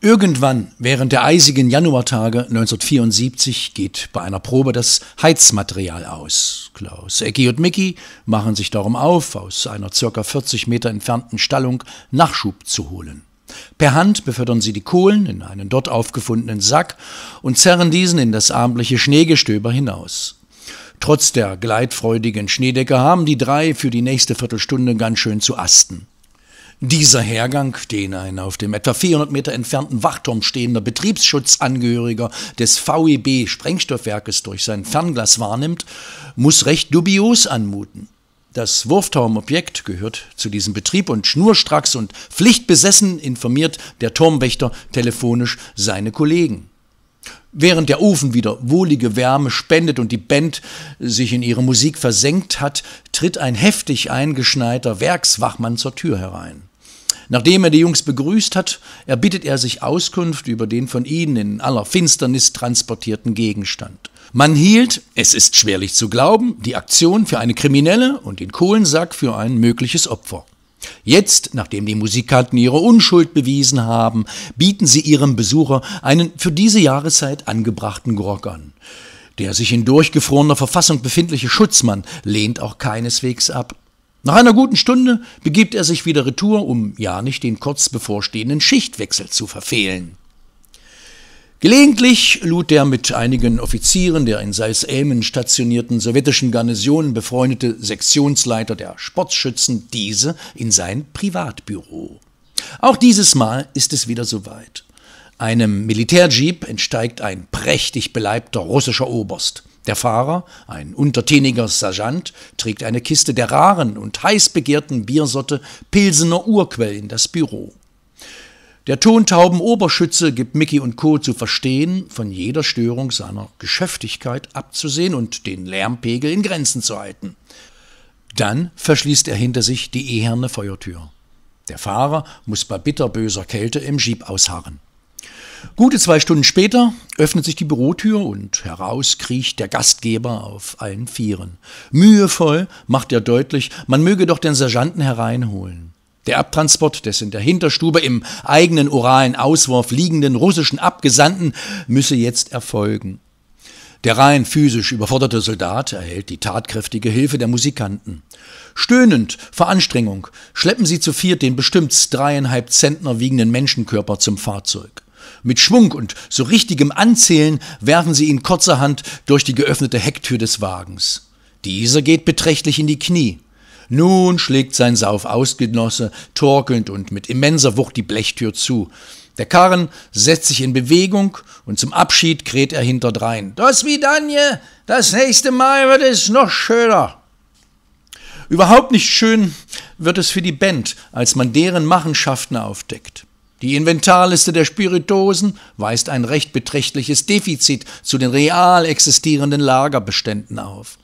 Irgendwann während der eisigen Januartage 1974 geht bei einer Probe das Heizmaterial aus. Klaus, Ecki und Mickey machen sich darum auf, aus einer ca. 40 Meter entfernten Stallung Nachschub zu holen. Per Hand befördern sie die Kohlen in einen dort aufgefundenen Sack und zerren diesen in das abendliche Schneegestöber hinaus. Trotz der gleitfreudigen Schneedecke haben die drei für die nächste Viertelstunde ganz schön zu asten. Dieser Hergang, den ein auf dem etwa 400 Meter entfernten Wachturm stehender Betriebsschutzangehöriger des VEB Sprengstoffwerkes durch sein Fernglas wahrnimmt, muss recht dubios anmuten. Das Wurftaumobjekt gehört zu diesem Betrieb und schnurstracks und pflichtbesessen informiert der Turmwächter telefonisch seine Kollegen. Während der Ofen wieder wohlige Wärme spendet und die Band sich in ihre Musik versenkt hat, tritt ein heftig eingeschneiter Werkswachmann zur Tür herein. Nachdem er die Jungs begrüßt hat, erbittet er sich Auskunft über den von ihnen in aller Finsternis transportierten Gegenstand. Man hielt, es ist schwerlich zu glauben, die Aktion für eine Kriminelle und den Kohlensack für ein mögliches Opfer. Jetzt, nachdem die Musikanten ihre Unschuld bewiesen haben, bieten sie ihrem Besucher einen für diese Jahreszeit angebrachten Grog an. Der sich in durchgefrorener Verfassung befindliche Schutzmann lehnt auch keineswegs ab. Nach einer guten Stunde begibt er sich wieder retour, um ja nicht den kurz bevorstehenden Schichtwechsel zu verfehlen. Gelegentlich lud der mit einigen Offizieren der in Salzämen stationierten sowjetischen Garnisonen befreundete Sektionsleiter der Sportschützen diese in sein Privatbüro. Auch dieses Mal ist es wieder soweit. Einem Militärjeep entsteigt ein prächtig beleibter russischer Oberst. Der Fahrer, ein untertäniger Sergeant, trägt eine Kiste der raren und heiß begehrten Biersorte Pilsener Urquell in das Büro. Der Tontauben-Oberschütze gibt Mickey und Co. zu verstehen, von jeder Störung seiner Geschäftigkeit abzusehen und den Lärmpegel in Grenzen zu halten. Dann verschließt er hinter sich die eherne Feuertür. Der Fahrer muss bei bitterböser Kälte im Jeep ausharren. Gute zwei Stunden später öffnet sich die Bürotür und heraus kriecht der Gastgeber auf allen Vieren. Mühevoll macht er deutlich, man möge doch den Sergeanten hereinholen. Der Abtransport des in der Hinterstube im eigenen oralen Auswurf liegenden russischen Abgesandten müsse jetzt erfolgen. Der rein physisch überforderte Soldat erhält die tatkräftige Hilfe der Musikanten. Stöhnend, vor Anstrengung, schleppen sie zu viert den bestimmt dreieinhalb Zentner wiegenden Menschenkörper zum Fahrzeug. Mit Schwung und so richtigem Anzählen werfen sie ihn kurzerhand durch die geöffnete Hecktür des Wagens. Dieser geht beträchtlich in die Knie. Nun schlägt sein Saufausgenosse torkelnd und mit immenser Wucht die Blechtür zu. Der Karren setzt sich in Bewegung und zum Abschied kräht er hinterdrein. Das wie Danje, das nächste Mal wird es noch schöner. Überhaupt nicht schön wird es für die Band, als man deren Machenschaften aufdeckt. Die Inventarliste der Spiritosen weist ein recht beträchtliches Defizit zu den real existierenden Lagerbeständen auf.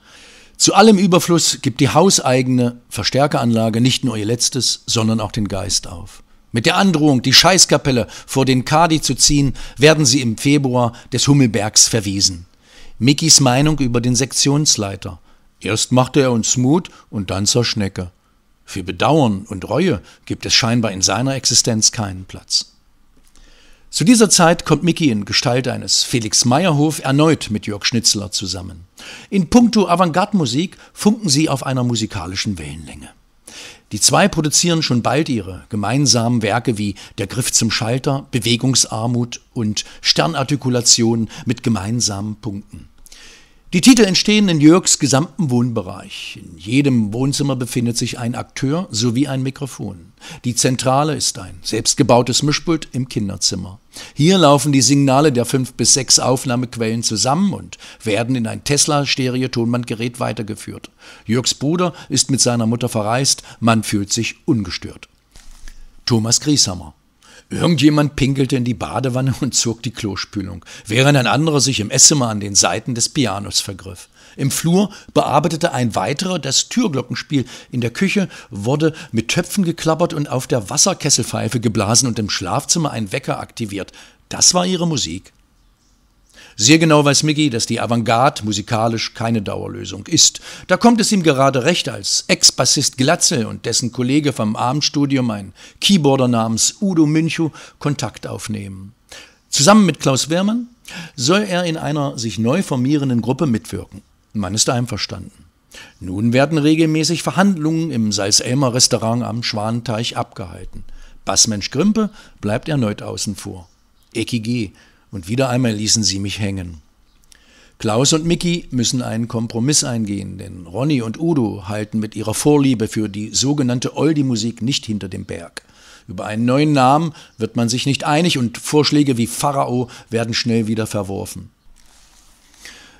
Zu allem Überfluss gibt die hauseigene Verstärkeranlage nicht nur ihr letztes, sondern auch den Geist auf. Mit der Androhung, die Scheißkapelle vor den Kadi zu ziehen, werden sie im Februar des Hummelbergs verwiesen. Mickys Meinung über den Sektionsleiter. Erst machte er uns Mut und dann zur Schnecke. Für Bedauern und Reue gibt es scheinbar in seiner Existenz keinen Platz. Zu dieser Zeit kommt Mickey in Gestalt eines Felix Meyerhof erneut mit Jörg Schnitzler zusammen. In puncto Avantgarde-Musik funken sie auf einer musikalischen Wellenlänge. Die zwei produzieren schon bald ihre gemeinsamen Werke wie Der Griff zum Schalter, Bewegungsarmut und Sternartikulation mit gemeinsamen Punkten. Die Titel entstehen in Jörgs gesamten Wohnbereich. In jedem Wohnzimmer befindet sich ein Akteur sowie ein Mikrofon. Die Zentrale ist ein selbstgebautes Mischpult im Kinderzimmer. Hier laufen die Signale der fünf bis sechs Aufnahmequellen zusammen und werden in ein Tesla-Stereotonbandgerät weitergeführt. Jörgs Bruder ist mit seiner Mutter verreist, man fühlt sich ungestört. Thomas Grieshammer Irgendjemand pinkelte in die Badewanne und zog die Klospülung, während ein anderer sich im Esszimmer an den Seiten des Pianos vergriff. Im Flur bearbeitete ein weiterer das Türglockenspiel. In der Küche wurde mit Töpfen geklappert und auf der Wasserkesselpfeife geblasen und im Schlafzimmer ein Wecker aktiviert. Das war ihre Musik. Sehr genau weiß Miggy, dass die Avantgarde musikalisch keine Dauerlösung ist. Da kommt es ihm gerade recht, als Ex-Bassist Glatzel und dessen Kollege vom Abendstudium, ein Keyboarder namens Udo Münchow, Kontakt aufnehmen. Zusammen mit Klaus Wehrmann soll er in einer sich neu formierenden Gruppe mitwirken. Man ist einverstanden. Nun werden regelmäßig Verhandlungen im Salzelmer Restaurant am Schwanenteich abgehalten. Bassmensch Grimpe bleibt erneut außen vor. G. Und wieder einmal ließen sie mich hängen. Klaus und Mickey müssen einen Kompromiss eingehen, denn Ronny und Udo halten mit ihrer Vorliebe für die sogenannte Oldie-Musik nicht hinter dem Berg. Über einen neuen Namen wird man sich nicht einig und Vorschläge wie Pharao werden schnell wieder verworfen.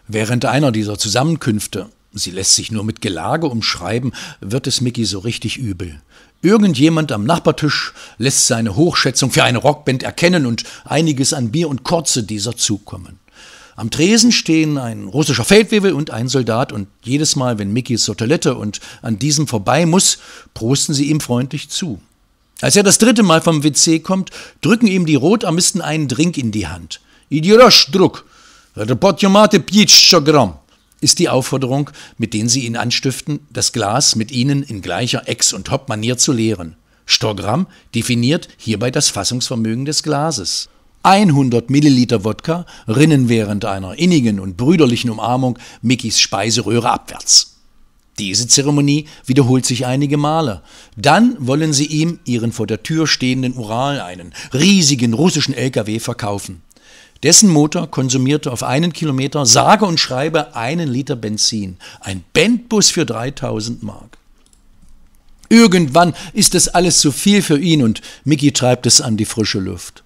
Während einer dieser Zusammenkünfte sie lässt sich nur mit Gelage umschreiben, wird es Mickey so richtig übel. Irgendjemand am Nachbartisch lässt seine Hochschätzung für eine Rockband erkennen und einiges an Bier und Kurze dieser zukommen. Am Tresen stehen ein russischer Feldwebel und ein Soldat und jedes Mal, wenn Mickey zur Toilette und an diesem vorbei muss, prosten sie ihm freundlich zu. Als er das dritte Mal vom WC kommt, drücken ihm die Rotarmisten einen Drink in die Hand. Idiosch Druck, repotjomate pjitsch ist die Aufforderung, mit denen sie ihn anstiften, das Glas mit ihnen in gleicher Ex- und Hop-Manier zu leeren. Stogramm definiert hierbei das Fassungsvermögen des Glases. 100 Milliliter Wodka rinnen während einer innigen und brüderlichen Umarmung Mickys Speiseröhre abwärts. Diese Zeremonie wiederholt sich einige Male. Dann wollen sie ihm ihren vor der Tür stehenden Ural, einen riesigen russischen LKW, verkaufen. Dessen Motor konsumierte auf einen Kilometer sage und schreibe einen Liter Benzin. Ein Bandbus für 3000 Mark. Irgendwann ist das alles zu viel für ihn und Mickey treibt es an die frische Luft.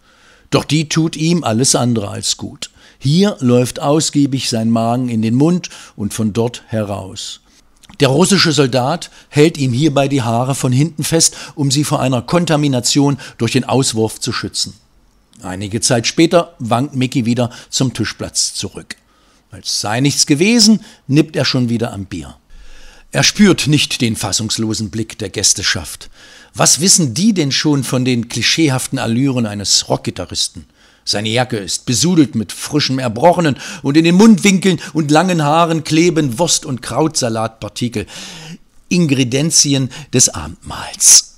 Doch die tut ihm alles andere als gut. Hier läuft ausgiebig sein Magen in den Mund und von dort heraus. Der russische Soldat hält ihm hierbei die Haare von hinten fest, um sie vor einer Kontamination durch den Auswurf zu schützen. Einige Zeit später wankt Mickey wieder zum Tischplatz zurück. Als sei nichts gewesen, nippt er schon wieder am Bier. Er spürt nicht den fassungslosen Blick der Gästeschaft. Was wissen die denn schon von den klischeehaften Allüren eines Rockgitarristen? Seine Jacke ist besudelt mit frischem Erbrochenen und in den Mundwinkeln und langen Haaren kleben Wurst- und Krautsalatpartikel, Ingredienzien des Abendmahls.